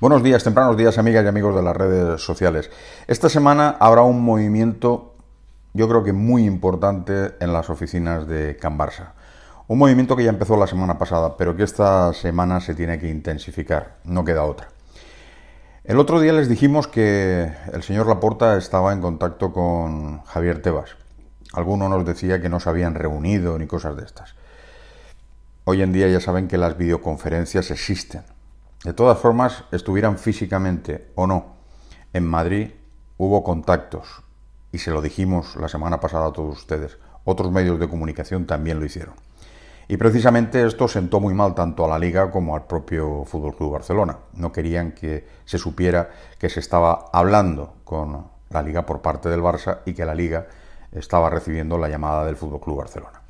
Buenos días, tempranos días, amigas y amigos de las redes sociales. Esta semana habrá un movimiento, yo creo que muy importante, en las oficinas de Cambarsa. Un movimiento que ya empezó la semana pasada, pero que esta semana se tiene que intensificar, no queda otra. El otro día les dijimos que el señor Laporta estaba en contacto con Javier Tebas. Alguno nos decía que no se habían reunido ni cosas de estas. Hoy en día ya saben que las videoconferencias existen. De todas formas, estuvieran físicamente o no en Madrid, hubo contactos, y se lo dijimos la semana pasada a todos ustedes. Otros medios de comunicación también lo hicieron. Y precisamente esto sentó muy mal tanto a la liga como al propio Fútbol Club Barcelona. No querían que se supiera que se estaba hablando con la liga por parte del Barça y que la liga estaba recibiendo la llamada del Fútbol Club Barcelona.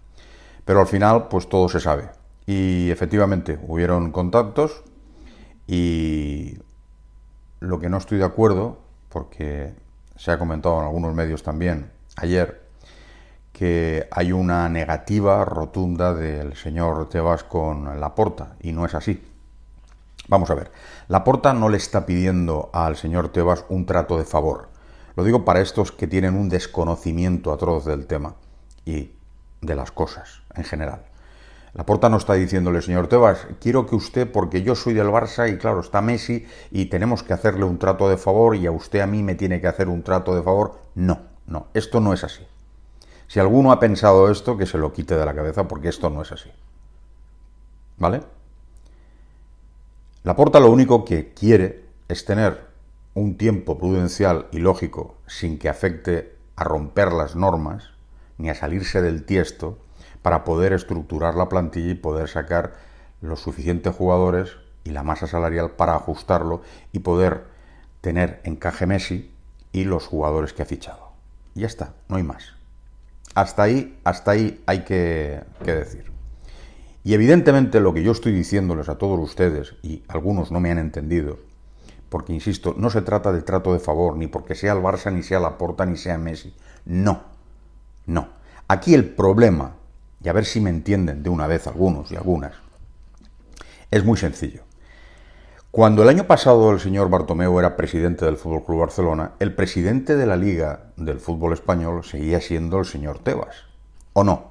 Pero al final, pues todo se sabe. Y efectivamente hubieron contactos y lo que no estoy de acuerdo, porque se ha comentado en algunos medios también ayer, que hay una negativa rotunda del señor Tebas con Laporta, y no es así. Vamos a ver, Laporta no le está pidiendo al señor Tebas un trato de favor. Lo digo para estos que tienen un desconocimiento atroz del tema y de las cosas en general. La porta no está diciéndole, señor Tebas, quiero que usted, porque yo soy del Barça y claro, está Messi y tenemos que hacerle un trato de favor y a usted a mí me tiene que hacer un trato de favor. No, no, esto no es así. Si alguno ha pensado esto, que se lo quite de la cabeza porque esto no es así. ¿Vale? La porta lo único que quiere es tener un tiempo prudencial y lógico sin que afecte a romper las normas ni a salirse del tiesto para poder estructurar la plantilla y poder sacar los suficientes jugadores y la masa salarial para ajustarlo y poder tener encaje Messi y los jugadores que ha fichado. Y ya está, no hay más. Hasta ahí, hasta ahí hay que, decir. Y evidentemente lo que yo estoy diciéndoles a todos ustedes, y algunos no me han entendido, porque insisto, no se trata de trato de favor, ni porque sea el Barça, ni sea la Porta, ni sea Messi. No, no. Aquí el problema y a ver si me entienden de una vez algunos y algunas. Es muy sencillo. Cuando el año pasado el señor Bartomeu era presidente del Fútbol Club Barcelona, el presidente de la Liga del Fútbol Español seguía siendo el señor Tebas. ¿O no?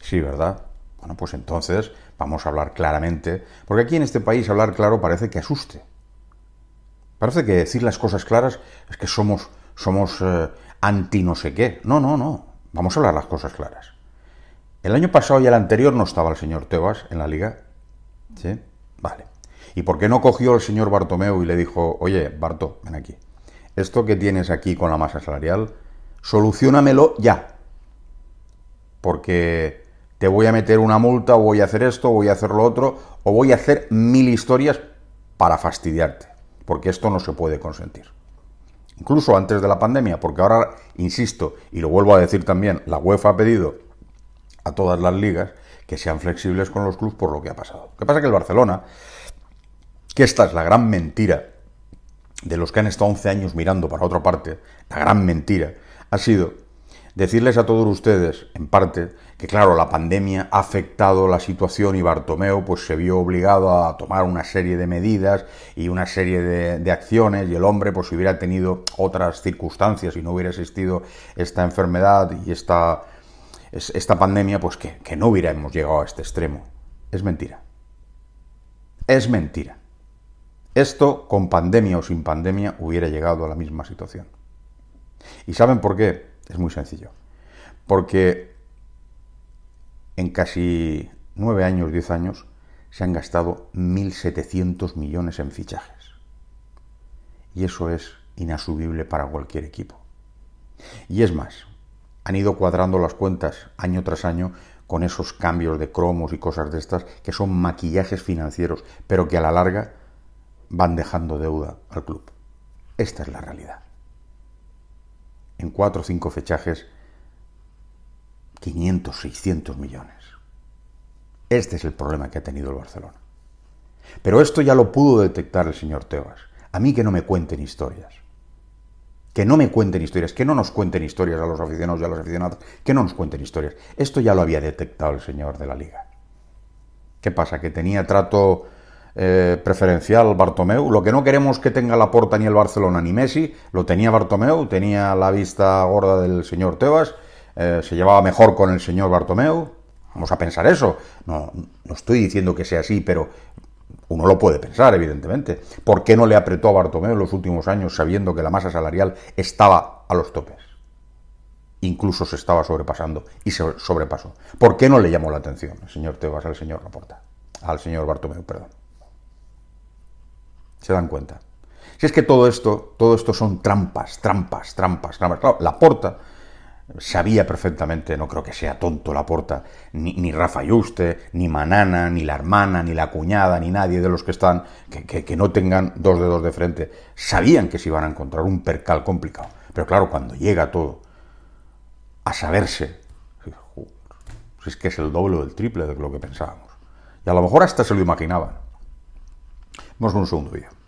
Sí, ¿verdad? Bueno, pues entonces vamos a hablar claramente, porque aquí en este país hablar claro parece que asuste. Parece que decir las cosas claras es que somos, somos eh, anti no sé qué. No, no, no. Vamos a hablar las cosas claras. El año pasado y el anterior no estaba el señor Tebas en la liga. ¿Sí? Vale. ¿Y por qué no cogió el señor Bartomeu y le dijo, oye, Barto, ven aquí? Esto que tienes aquí con la masa salarial, solucionamelo ya. Porque te voy a meter una multa, o voy a hacer esto, o voy a hacer lo otro, o voy a hacer mil historias para fastidiarte. Porque esto no se puede consentir. Incluso antes de la pandemia, porque ahora, insisto, y lo vuelvo a decir también, la UEFA ha pedido a todas las ligas que sean flexibles con los clubes por lo que ha pasado. ...qué pasa que el Barcelona, que esta es la gran mentira de los que han estado 11 años mirando para otra parte, la gran mentira ha sido decirles a todos ustedes, en parte, que claro, la pandemia ha afectado la situación y Bartomeo pues se vio obligado a tomar una serie de medidas y una serie de, acciones y el hombre pues hubiera tenido otras circunstancias y no hubiera existido esta enfermedad y esta esta pandemia, pues que, que no hubiéramos llegado a este extremo. Es mentira. Es mentira. Esto, con pandemia o sin pandemia, hubiera llegado a la misma situación. ¿Y saben por qué? Es muy sencillo. Porque en casi nueve años, diez años, se han gastado 1.700 millones en fichajes. Y eso es inasumible para cualquier equipo. Y es más, han ido cuadrando las cuentas año tras año con esos cambios de cromos y cosas de estas que son maquillajes financieros, pero que a la larga van dejando deuda al club. Esta es la realidad. En cuatro o cinco fechajes, 500, 600 millones. Este es el problema que ha tenido el Barcelona. Pero esto ya lo pudo detectar el señor Tebas. A mí que no me cuenten historias. Que no me cuenten historias, que no nos cuenten historias a los aficionados y a los aficionados, que no nos cuenten historias. Esto ya lo había detectado el señor de la liga. ¿Qué pasa? ¿Que tenía trato eh, preferencial Bartomeu? Lo que no queremos que tenga la porta ni el Barcelona ni Messi, lo tenía Bartomeu, tenía la vista gorda del señor Tebas, eh, se llevaba mejor con el señor Bartomeu. Vamos a pensar eso. No, no estoy diciendo que sea así, pero uno lo puede pensar, evidentemente. ¿Por qué no le apretó a Bartomeu en los últimos años sabiendo que la masa salarial estaba a los topes? Incluso se estaba sobrepasando y se sobrepasó. ¿Por qué no le llamó la atención el señor Tebas al señor Laporta? Al señor Bartomeu, perdón. Se dan cuenta. Si es que todo esto, todo esto son trampas, trampas, trampas, trampas. Claro, Sabía perfectamente, no creo que sea tonto la porta, ni Rafa Yuste, ni Manana, ni la hermana, ni la cuñada, ni nadie de los que están, que, no tengan dos dedos de frente. Sabían que se iban a encontrar un percal complicado. Pero claro, cuando llega todo a saberse, es que es el doble o el triple de lo que pensábamos. Y a lo mejor hasta se lo imaginaban. Vamos con un segundo vídeo.